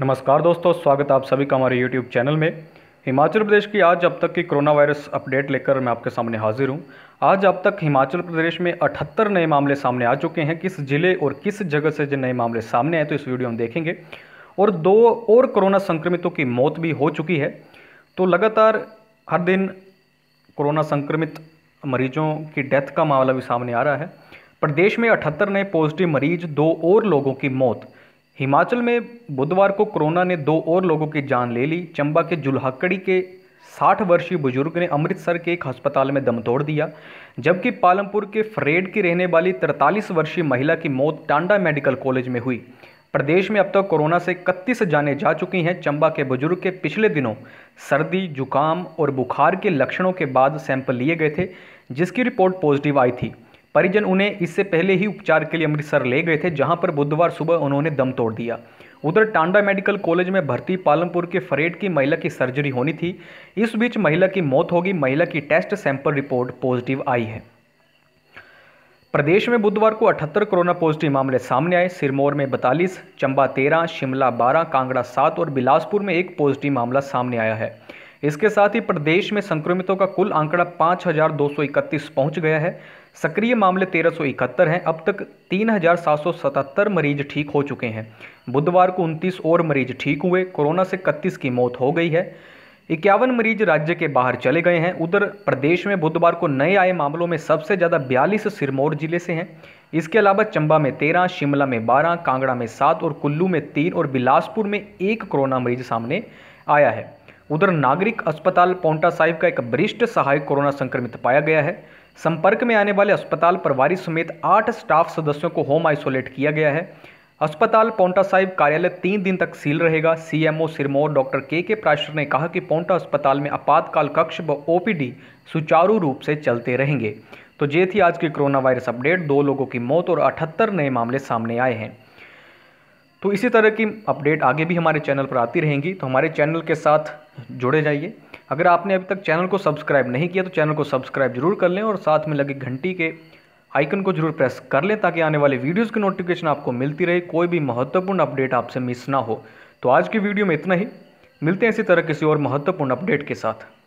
नमस्कार दोस्तों स्वागत आप सभी का हमारे यूट्यूब चैनल में हिमाचल प्रदेश की आज अब तक की कोरोना वायरस अपडेट लेकर मैं आपके सामने हाजिर हूं आज अब तक हिमाचल प्रदेश में 78 नए मामले सामने आ चुके हैं किस जिले और किस जगह से जो नए मामले सामने आए तो इस वीडियो में देखेंगे और दो और कोरोना संक्रमितों की मौत भी हो चुकी है तो लगातार हर दिन कोरोना संक्रमित मरीजों की डेथ का मामला भी सामने आ रहा है प्रदेश में अठहत्तर नए पॉजिटिव मरीज दो और लोगों की मौत हिमाचल में बुधवार को कोरोना ने दो और लोगों की जान ले ली चंबा के जुल्हाकड़ी के 60 वर्षीय बुजुर्ग ने अमृतसर के एक अस्पताल में दम तोड़ दिया जबकि पालमपुर के फ्रेड की रहने वाली 43 वर्षीय महिला की मौत टांडा मेडिकल कॉलेज में हुई प्रदेश में अब तक तो कोरोना से इकतीस जाने जा चुकी हैं चंबा के बुजुर्ग के पिछले दिनों सर्दी जुकाम और बुखार के लक्षणों के बाद सैंपल लिए गए थे जिसकी रिपोर्ट पॉजिटिव आई थी परिजन उन्हें इससे पहले ही उपचार के लिए अमृतसर ले गए थे जहां पर बुधवार सुबह उन्होंने दम तोड़ दिया उधर टांडा मेडिकल कॉलेज में भर्ती पालमपुर के फरेड की महिला की सर्जरी होनी थी इस बीच महिला की मौत होगी महिला की टेस्ट सैंपल रिपोर्ट पॉजिटिव आई है प्रदेश में बुधवार को 78 कोरोना पॉजिटिव मामले सामने आए सिरमौर में 42, चंबा 13, शिमला 12, कांगड़ा 7 और बिलासपुर में एक पॉजिटिव मामला सामने आया है इसके साथ ही प्रदेश में संक्रमितों का कुल आंकड़ा पाँच पहुंच गया है सक्रिय मामले तेरह हैं अब तक 3,777 मरीज ठीक हो चुके हैं बुधवार को 29 और मरीज ठीक हुए कोरोना से 31 की मौत हो गई है इक्यावन मरीज राज्य के बाहर चले गए हैं उधर प्रदेश में बुधवार को नए आए मामलों में सबसे ज़्यादा बयालीस सिरमौर जिले से हैं इसके अलावा चंबा में तेरह शिमला में बारह कांगड़ा में सात और कुल्लू में तीन और बिलासपुर में एक कोरोना मरीज सामने आया है उधर नागरिक अस्पताल पोंटा साहिब का एक वरिष्ठ सहायक कोरोना संक्रमित पाया गया है संपर्क में आने वाले अस्पताल प्रभारी समेत आठ स्टाफ सदस्यों को होम आइसोलेट किया गया है अस्पताल पौंटा साहिब कार्यालय तीन दिन तक सील रहेगा सीएमओ सिरमौर डॉक्टर के के प्राशर ने कहा कि पौंटा अस्पताल में आपातकाल कक्ष व ओपीडी सुचारू रूप से चलते रहेंगे तो ये थी आज की कोरोना वायरस अपडेट दो लोगों की मौत और अठहत्तर नए मामले सामने आए हैं तो इसी तरह की अपडेट आगे भी हमारे चैनल पर आती रहेंगी तो हमारे चैनल के साथ जुड़े जाइए अगर आपने अभी तक चैनल को सब्सक्राइब नहीं किया तो चैनल को सब्सक्राइब जरूर कर लें और साथ में लगे घंटी के आइकन को जरूर प्रेस कर लें ताकि आने वाले वीडियोज़ की नोटिफिकेशन आपको मिलती रहे कोई भी महत्वपूर्ण अपडेट आपसे मिस ना हो तो आज की वीडियो में इतना ही मिलते हैं इसी तरह किसी और महत्वपूर्ण अपडेट के साथ